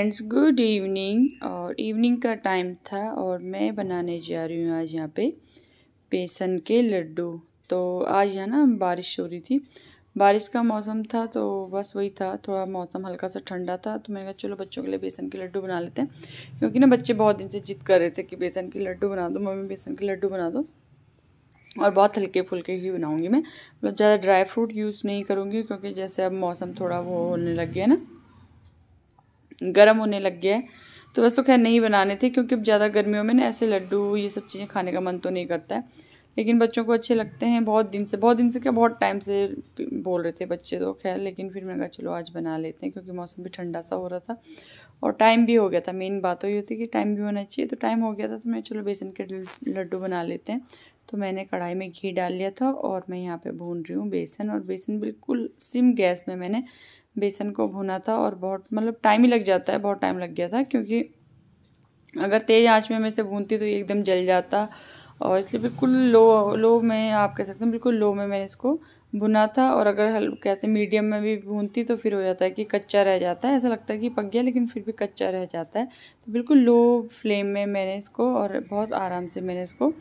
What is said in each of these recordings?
friends good evening और evening का time था और मैं बनाने जा रही हूँ आज यहाँ पे बेसन के लड्डू तो आज यहाँ ना बारिश हो रही थी बारिश का मौसम था तो बस वही था थोड़ा मौसम हल्का सा ठंडा था तो मैंने कहा चलो बच्चों के लिए बेसन के लड्डू बना लेते हैं क्योंकि ना बच्चे बहुत दिन से जिद कर रहे थे कि बेसन के लड्डू बना दो मम्मी बेसन के लड्डू बना दो और बहुत हल्के फुल्के ही बनाऊँगी मैं मतलब ज़्यादा ड्राई फ्रूट यूज़ नहीं करूँगी क्योंकि जैसे अब मौसम थोड़ा वो होने लग गया ना गर्म होने लग गया है तो वैसे तो खैर नहीं बनाने थे क्योंकि अब ज़्यादा गर्मियों में ना ऐसे लड्डू ये सब चीज़ें खाने का मन तो नहीं करता है लेकिन बच्चों को अच्छे लगते हैं बहुत दिन से बहुत दिन से क्या बहुत टाइम से बोल रहे थे बच्चे तो खैर लेकिन फिर मैंने कहा चलो आज बना लेते हैं क्योंकि मौसम भी ठंडा सा हो रहा था और टाइम भी हो गया था मेन बात तो ये होती कि टाइम भी होना चाहिए तो टाइम हो गया था तो मैं चलो बेसन के लड्डू बना लेते हैं तो मैंने कढ़ाई में घी डाल लिया था और मैं यहाँ पर भून रही हूँ बेसन और बेसन बिल्कुल सिम गैस में मैंने बेसन को भुना था और बहुत मतलब टाइम ही लग जाता है बहुत टाइम लग गया था क्योंकि अगर तेज़ आंच में मैं इसे भूनती तो ये एकदम जल जाता और इसलिए बिल्कुल लो लो में आप कह सकते हैं बिल्कुल लो में मैंने इसको भुना था और अगर हल कहते हैं मीडियम में भी भूनती तो फिर हो जाता है कि कच्चा रह जाता है ऐसा लगता है कि पक गया लेकिन फिर भी कच्चा रह जाता है तो बिल्कुल लो फ्लेम में मैंने इसको और बहुत आराम से मैंने इसको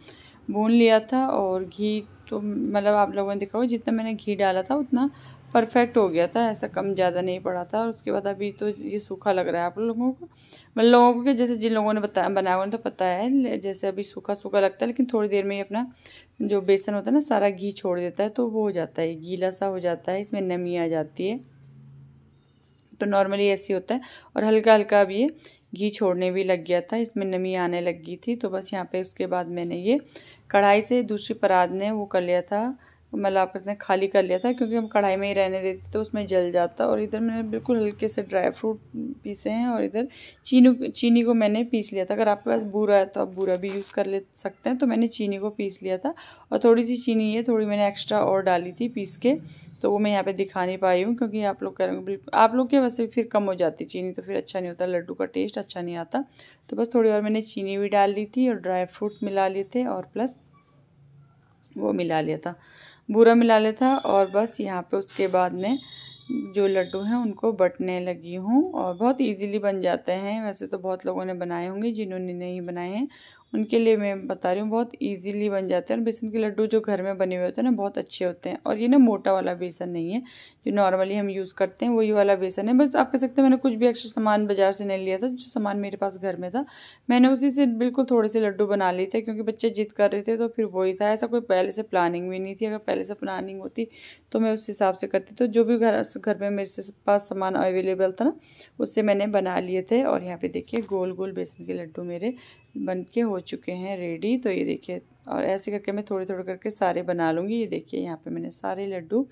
भून लिया था और घी तो मतलब आप लोगों ने देखा हो जितना मैंने घी डाला था उतना परफेक्ट हो गया था ऐसा कम ज़्यादा नहीं पड़ा था और उसके बाद अभी तो ये सूखा लग रहा है आप लोगों को मतलब लोगों को जैसे जिन लोगों ने बताया बनाया उन्हें तो पता है जैसे अभी सूखा सूखा लगता है लेकिन थोड़ी देर में ये अपना जो बेसन होता है ना सारा घी छोड़ देता है तो वो हो जाता है गीला सा हो जाता है इसमें नमी आ जाती है तो नॉर्मली ऐसे होता है और हल्का हल्का अब ये घी छोड़ने भी लग गया था इसमें नमी आने लगी थी तो बस यहाँ पे उसके बाद मैंने ये कढ़ाई से दूसरी पराद ने वो कर लिया था मलापस ने खाली कर लिया था क्योंकि हम कढ़ाई में ही रहने देते तो उसमें जल जाता और इधर मैंने बिल्कुल हल्के से ड्राई फ्रूट पीसे हैं और इधर चीनी चीनी को मैंने पीस लिया था अगर आपके पास बूरा है तो आप बूरा भी यूज़ कर ले सकते हैं तो मैंने चीनी को पीस लिया था और थोड़ी सी चीनी है थोड़ी मैंने एक्स्ट्रा और डाली थी पीस के तो वो मैं यहाँ पर दिखा नहीं पाई हूँ क्योंकि आप लोग कह रहे बिल्कुल आप लोग के वैसे फिर कम हो जाती चीनी तो फिर अच्छा नहीं होता लड्डू का टेस्ट अच्छा नहीं आता तो बस थोड़ी और मैंने चीनी भी डाल ली थी और ड्राई फ्रूट्स मिला लिए थे और प्लस वो मिला लिया था बूरा मिला लिया था और बस यहाँ पे उसके बाद में जो लड्डू हैं उनको बटने लगी हूँ और बहुत इजीली बन जाते हैं वैसे तो बहुत लोगों ने बनाए होंगे जिन्होंने नहीं बनाए हैं उनके लिए मैं बता रही हूँ बहुत इजीली बन जाते हैं और बेसन के लड्डू जो घर में बने हुए होते हैं ना बहुत अच्छे होते हैं और ये ना मोटा वाला बेसन नहीं है जो नॉर्मली हम यूज़ करते हैं वही वाला बेसन है बस आप कह सकते हैं मैंने कुछ भी एक्स्ट्रा सामान बाजार से नहीं लिया था जो सामान मेरे पास घर में था मैंने उसी से बिल्कुल थोड़े से लड्डू बना लिए थे क्योंकि बच्चे जिद कर रहे थे तो फिर वही था ऐसा कोई पहले से प्लानिंग भी नहीं थी अगर पहले से प्लानिंग होती तो मैं उस हिसाब से करती तो जो भी घर घर में मेरे से पास सामान अवेलेबल था ना उससे मैंने बना लिए थे और यहाँ पे देखिए गोल गोल बेसन के लड्डू मेरे बन के हो चुके हैं रेडी तो ये देखिए और ऐसे करके मैं थोड़े थोड़े करके सारे बना लूँगी ये देखिए यहाँ पे मैंने सारे लड्डू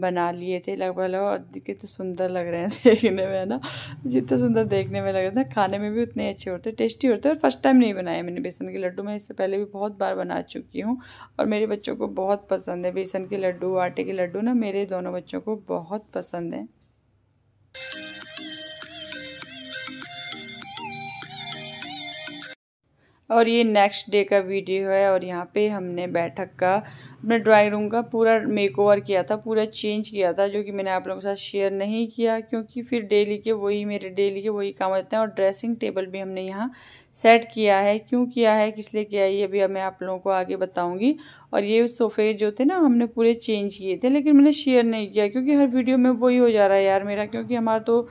बना लिए थे लगभग लगभग और कितने सुंदर लग रहे हैं देखने में है ना जितने सुंदर देखने में लग रहे थे खाने में भी उतने अच्छे होते टेस्टी होते और फर्स्ट टाइम नहीं बनाए मैंने बेसन के लड्डू मैं इससे पहले भी बहुत बार बना चुकी हूँ और मेरे बच्चों को बहुत पसंद है बेसन के लड्डू आटे के लड्डू ना मेरे दोनों बच्चों को बहुत पसंद है और ये नेक्स्ट डे का वीडियो है और यहाँ पे हमने बैठक का अपने ड्राइंग रूम का पूरा मेकओवर किया था पूरा चेंज किया था जो कि मैंने आप लोगों के साथ शेयर नहीं किया क्योंकि फिर डेली के वही मेरे डेली के वही काम रहते हैं और ड्रेसिंग टेबल भी हमने यहाँ सेट किया है क्यों किया है किस लिए किया है ये भी मैं आप लोगों को आगे बताऊँगी और ये सोफ़े जो थे ना हमने पूरे चेंज किए थे लेकिन मैंने शेयर नहीं किया क्योंकि हर वीडियो में वही हो जा रहा है यार मेरा क्योंकि हमारा तो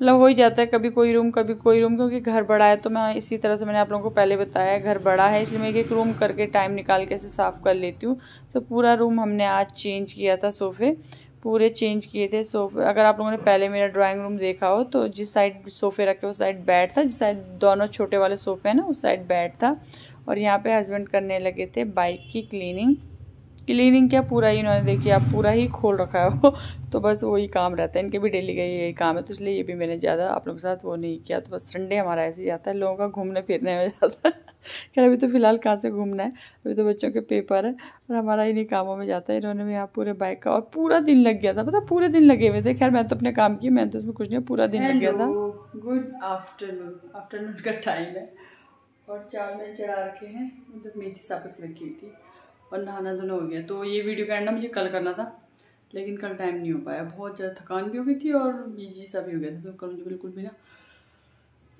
मतलब हो ही जाता है कभी कोई रूम कभी कोई रूम क्योंकि घर बड़ा है तो मैं इसी तरह से मैंने आप लोगों को पहले बताया घर बड़ा है इसलिए मैं एक एक रूम करके टाइम निकाल के ऐसे साफ़ कर लेती हूँ तो पूरा रूम हमने आज चेंज किया था सोफ़े पूरे चेंज किए थे सोफे अगर आप लोगों ने पहले मेरा ड्राइंग रूम देखा हो तो जिस साइड सोफ़े रखे उस साइड बैड था जिस साइड दोनों छोटे वाले सोफ़े हैं ना उस साइड बैड था और यहाँ पे हस्बैंड करने लगे थे बाइक की क्लीनिंग क्लीनिंग क्या पूरा ही इन्होंने देखिए आप पूरा ही खोल रखा है वो तो बस वही काम रहता है इनके भी डेली का यही काम है तो इसलिए ये भी मैंने ज़्यादा आप लोगों के साथ वो नहीं किया तो बस संडे हमारा ऐसे ही जाता है लोगों का घूमने फिरने में जाता है खैर अभी तो फ़िलहाल कहाँ से घूमना है अभी तो बच्चों के पेपर है और हमारा इन्हीं कामों में जाता है इन्होंने भी यहाँ पूरे बाइक का और पूरा दिन लग गया था मतलब पूरे दिन लगे हुए थे खैर मैं तो अपने काम किए मैंने तो उसमें कुछ नहीं पूरा दिन लग गया था गुड आफ्टरनून आफ्टरनून का टाइम है और चार चढ़ा रखे हैं मतलब मेथी साबित रखी थी और नहाना धोना हो गया तो ये वीडियो का एंड मुझे कल करना था लेकिन कल टाइम नहीं हो पाया बहुत ज़्यादा थकान भी हो गई थी और बिजी सा भी हो गया था तो कल मुझे बिल्कुल भी ना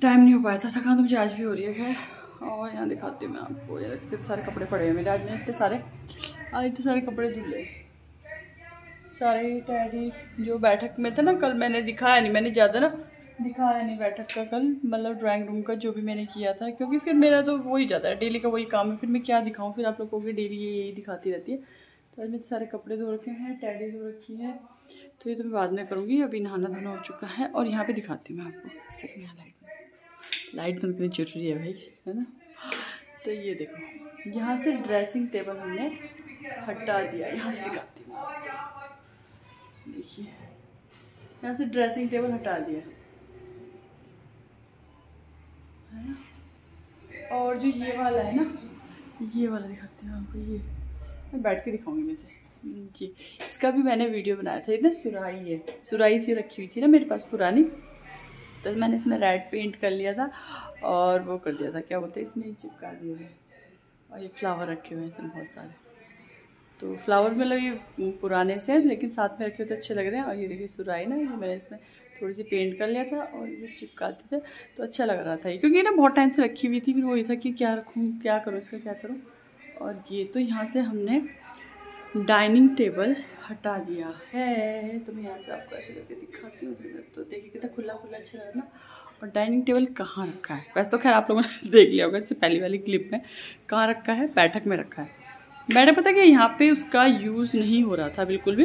टाइम नहीं हो पाया था थकान तो मुझे आज भी हो रही है खैर और यहाँ दिखाती हूँ मैं आपको इतने सारे कपड़े पड़े हुए मेरे आज मैंने इतने सारे आज इतने सारे कपड़े धुले सारे टैडी जो बैठक में थे ना कल मैंने दिखाया नहीं मैंने ज़्यादा ना दिखाया नहीं बैठक का कल मतलब ड्राइंग रूम का जो भी मैंने किया था क्योंकि फिर मेरा तो वही जाता है डेली का वही काम है फिर मैं क्या दिखाऊँ फिर आप लोगों को डेली ये यही दिखाती रहती है तो आज मैंने सारे कपड़े धो रखे हैं टैडी धो रखी है तो ये तो मैं बाद में करूँगी अभी नहाना धोना हो चुका है और यहाँ पर दिखाती हूँ मैं आपको सही यहाँ लाइट लाइट बंद करनी जरूरी है भाई है ना तो ये देखो यहाँ से ड्रेसिंग टेबल हमने हटा दिया यहाँ से दिखाती हूँ देखिए यहाँ से ड्रेसिंग टेबल हटा दिया और जो ये वाला है ना ये वाला दिखाती हूँ आपको ये मैं बैठ के दिखाऊंगी मैं से हम्म, जी इसका भी मैंने वीडियो बनाया था इतना सुराही है सुराही थी रखी हुई थी ना मेरे पास पुरानी तो मैंने इसमें रेड पेंट कर लिया था और वो कर दिया था क्या बोलते हैं इसमें चिपका दिया है और ये फ्लावर रखे हुए हैं इसमें बहुत सारे तो फ्लावर मतलब ये पुराने से हैं लेकिन साथ में रखे हुए तो अच्छे लग रहे हैं और ये देखिए सुराही ना ये मैंने इसमें थोड़ी सी पेंट कर लिया था और ये चिपकाते थे तो अच्छा लग रहा था ये क्योंकि ना बहुत टाइम से रखी हुई थी फिर वो ये था कि क्या रखूँ क्या करूँ इसका क्या करूँ और ये तो यहाँ से हमने डाइनिंग टेबल हटा दिया है तो मैं यहाँ से आपको ऐसे करके दिखाती हूँ तो देखिए कितना खुला खुला अच्छा लग ना और डाइनिंग टेबल कहाँ रखा है वैसे तो खैर आप लोगों ने देख लिया होगा इससे पहली वाली क्लिप में कहाँ रखा है बैठक में रखा है बैठक पता कि यहाँ पे उसका यूज़ नहीं हो रहा था बिल्कुल भी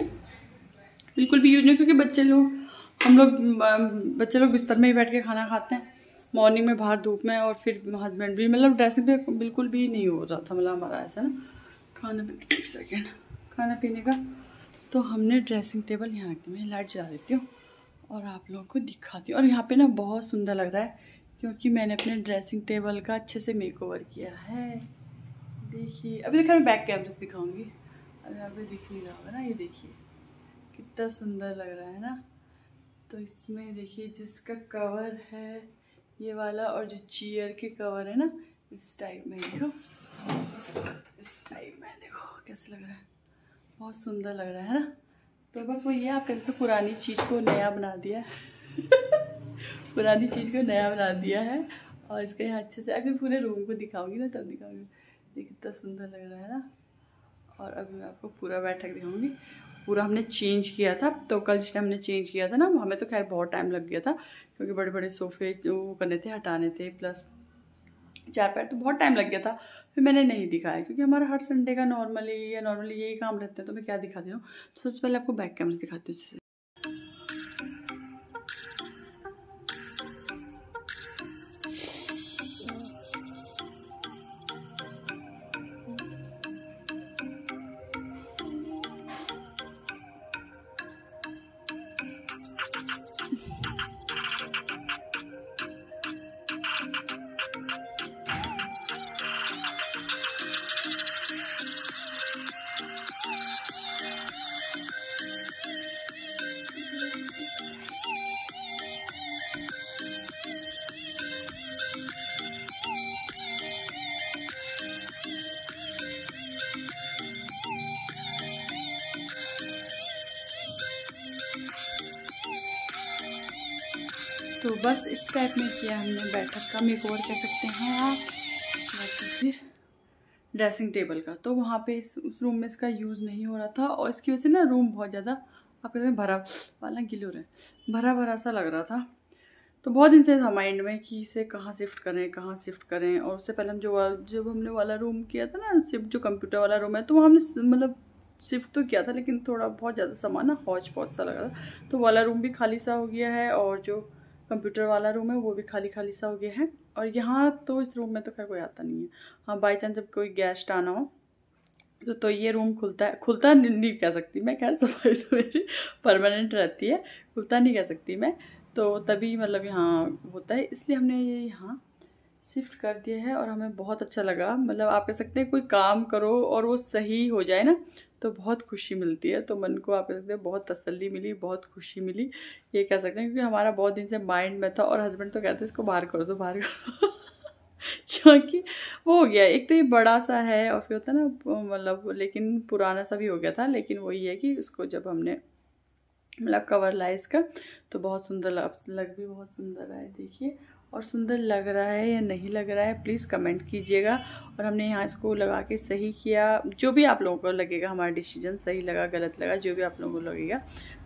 बिल्कुल भी यूज़ नहीं क्योंकि बच्चे लोग हम लोग बच्चे लोग बिस्तर में ही बैठ के खाना खाते हैं मॉर्निंग में बाहर धूप में और फिर हस्बैंड भी मतलब ड्रेसिंग पे बिल्कुल भी नहीं हो रहा था मतलब हमारा ऐसा ना खाना पीने एक सेकेंड खाना पीने का तो हमने ड्रेसिंग टेबल यहाँ रखती मैं लाइट जला देती हूँ और आप लोगों को दिखाती हूँ और यहाँ पे ना बहुत सुंदर लग रहा है क्योंकि मैंने अपने ड्रेसिंग टेबल का अच्छे से मेकओवर किया है देखिए अभी देखा मैं बैक कैमरे से दिखाऊंगी अभी आप दिख नहीं रहा होगा ना ये देखिए कितना सुंदर लग रहा है ना तो इसमें देखिए जिसका कवर है ये वाला और जो चेयर के कवर है ना इस टाइप में देखो इस टाइप में देखो कैसे लग रहा है बहुत सुंदर लग रहा है ना तो बस वो ये कहते तो पुरानी चीज़ को नया बना दिया पुरानी चीज़ को नया बना दिया है और इसका यहाँ अच्छे से अभी पूरे रूम को दिखाऊंगी ना तब दिखाऊंगी देखिए कितना सुंदर लग रहा है ना और अभी मैं आपको पूरा बैठक दिखाऊंगी पूरा हमने चेंज किया था तो कल जिस हमने चेंज किया था ना हमें तो खैर बहुत टाइम लग गया था क्योंकि बड़े बड़े सोफ़े जो करने थे हटाने थे प्लस चार पैर तो बहुत टाइम लग गया था फिर मैंने नहीं दिखाया क्योंकि हमारा हर संडे का नॉर्मली या नॉर्मली यही काम रहता है तो मैं क्या दिखाती हूँ तो सबसे पहले आपको बैक कैमरे दिखाती हूँ बस इस टाइप में किया हमने बैठक का मेक ओवर कह सकते हैं आप फिर ड्रेसिंग टेबल का तो वहाँ पे इस उस रूम में इसका यूज़ नहीं हो रहा था और इसकी वजह से ना रूम बहुत ज़्यादा आप कहते हैं भरा वाला गिल हो रहा है भरा भरा सा लग रहा था तो बहुत दिन से था माइंड में कि इसे कहाँ शिफ्ट करें कहाँ शिफ्ट करें और उससे पहले हम जो जब हमने वाला रूम किया था ना शिफ्ट जो कंप्यूटर वाला रूम है तो वहाँ हमने मतलब शिफ्ट तो किया था लेकिन थोड़ा बहुत ज़्यादा सामान ना हौज पौज सा लगा था तो वाला रूम भी खाली सा हो गया है और जो कंप्यूटर वाला रूम है वो भी खाली खाली सा हो गया है और यहाँ तो इस रूम में तो खैर कोई आता नहीं है हाँ बाई चांस जब कोई गेस्ट आना हो तो तो ये रूम खुलता है खुलता नहीं, नहीं कह सकती मैं खैर सफाई तो मेरी परमानेंट रहती है खुलता नहीं कह सकती मैं तो तभी मतलब यहाँ होता है इसलिए हमने ये यहाँ शिफ्ट कर दिया है और हमें बहुत अच्छा लगा मतलब आप कह सकते हैं कोई काम करो और वो सही हो जाए ना तो बहुत खुशी मिलती है तो मन को आप कह सकते हैं बहुत तसल्ली मिली बहुत खुशी मिली ये कह सकते हैं क्योंकि हमारा बहुत दिन से माइंड में था और हस्बैंड तो कहते हैं इसको बाहर कर दो तो बाहर कर दो क्योंकि वो हो गया एक तो ये बड़ा सा है और फिर होता ना मतलब लेकिन पुराना सा भी हो गया था लेकिन वही है कि उसको जब हमने मतलब कवर लाया इसका तो बहुत सुंदर लग, लग भी बहुत सुंदर आए देखिए और सुंदर लग रहा है या नहीं लग रहा है प्लीज़ कमेंट कीजिएगा और हमने यहाँ इसको लगा के सही किया जो भी आप लोगों को लगेगा हमारा डिसीजन सही लगा गलत लगा जो भी आप लोगों को लगेगा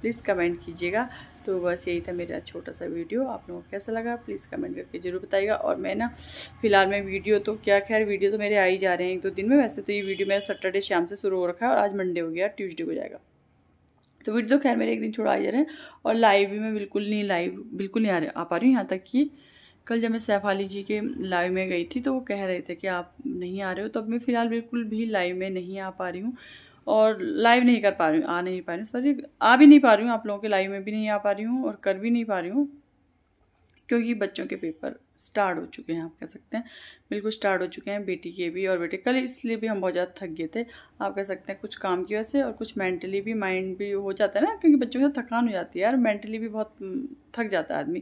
प्लीज़ कमेंट कीजिएगा तो बस यही था मेरा छोटा सा वीडियो आप लोगों को कैसा लगा प्लीज़ कमेंट करके ज़रूर बताइएगा और मैं ना फ़िलहाल मैं वीडियो तो क्या खैर वीडियो तो मेरे आ ही जा रहे हैं एक दो दिन में वैसे तो ये वीडियो मेरा सैटरडे शाम से शुरू हो रखा है और आज मंडे हो गया ट्यूजडे हो जाएगा तो वीडियो तो खैर मेरे एक दिन छोड़ा आ जा रहे हैं और लाइव भी मैं बिल्कुल नहीं लाइव बिल्कुल नहीं आ रहा आ पा रही हूँ यहाँ तक कि कल जब मैं सैफ अली जी के लाइव में गई थी तो वो कह रहे थे कि आप नहीं आ रहे हो तो अब मैं फ़िलहाल बिल्कुल भी लाइव में नहीं आ पा रही हूँ और लाइव नहीं कर पा रही हूँ आ नहीं पा रही हूँ सॉरी आ भी नहीं पा रही हूँ आप लोगों के लाइव में भी नहीं आ पा रही हूँ और कर भी नहीं पा रही हूँ क्योंकि बच्चों के पेपर स्टार्ट हो चुके हैं आप कह सकते हैं बिल्कुल स्टार्ट हो चुके हैं बेटी के भी और बेटे कल इसलिए भी हम बहुत ज़्यादा थक गए थे आप कह सकते हैं कुछ काम की वजह से और कुछ मेंटली भी माइंड भी हो जाता है ना क्योंकि बच्चों के साथ थकान हो जाती है यार मेंटली भी बहुत थक जाता है आदमी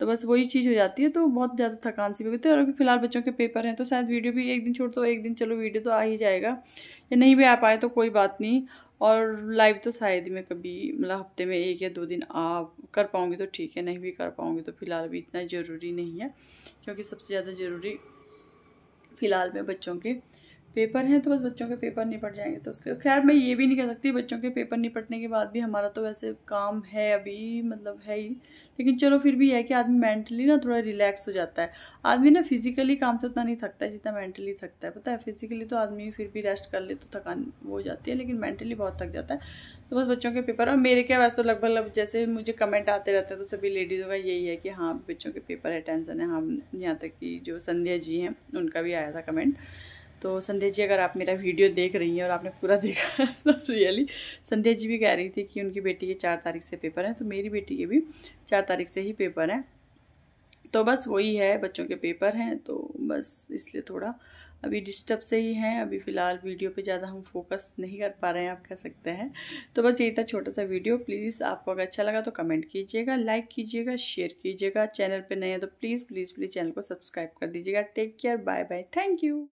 तो बस वही चीज़ हो जाती है तो बहुत ज़्यादा थकान सी भी होती है और अभी फिलहाल बच्चों के पेपर हैं तो शायद वीडियो भी एक दिन छोड़ दो एक दिन चलो वीडियो तो आ ही जाएगा या नहीं भी आ पाए तो कोई बात नहीं और लाइव तो शायद ही मैं कभी मतलब हफ्ते में एक या दो दिन आ कर पाऊँगी तो ठीक है नहीं भी कर पाऊँगी तो फ़िलहाल भी इतना ज़रूरी नहीं है क्योंकि सबसे ज़्यादा ज़रूरी फ़िलहाल में बच्चों के पेपर हैं तो बस बच्चों के पेपर निपट जाएंगे तो उसके खैर मैं ये भी नहीं कह सकती बच्चों के पेपर निपटने के बाद भी हमारा तो वैसे काम है अभी मतलब है ही लेकिन चलो फिर भी है कि आदमी मेंटली ना थोड़ा रिलैक्स हो जाता है आदमी ना फिजिकली काम से उतना नहीं थकता है जितना मेंटली थकता है पता है फिजिकली तो आदमी फिर भी रेस्ट कर ले तो थकान हो जाती है लेकिन मेंटली बहुत थक जाता है तो बस बच्चों के पेपर और मेरे क्या वैसे तो लगभग जैसे मुझे कमेंट आते रहते हैं तो सभी लेडीज़ों का यही है कि हाँ बच्चों के पेपर है टेंशन है हाँ यहाँ तक कि जो संध्या जी हैं उनका भी आया था कमेंट तो संध्या जी अगर आप मेरा वीडियो देख रही हैं और आपने पूरा देखा तो रियली संध्या जी भी कह रही थी कि उनकी बेटी के चार तारीख से पेपर हैं तो मेरी बेटी के भी चार तारीख से ही पेपर हैं तो बस वही है बच्चों के पेपर हैं तो बस इसलिए थोड़ा अभी डिस्टर्ब से ही हैं अभी फ़िलहाल वीडियो पे ज़्यादा हम फोकस नहीं कर पा रहे हैं आप कह सकते हैं तो बस यही था छोटा सा वीडियो प्लीज़ आपको अगर अच्छा लगा तो कमेंट कीजिएगा लाइक कीजिएगा शेयर कीजिएगा चैनल पे नए हैं तो प्लीज़ प्लीज़ प्लीज़ चैनल को सब्सक्राइब कर दीजिएगा take care bye bye thank you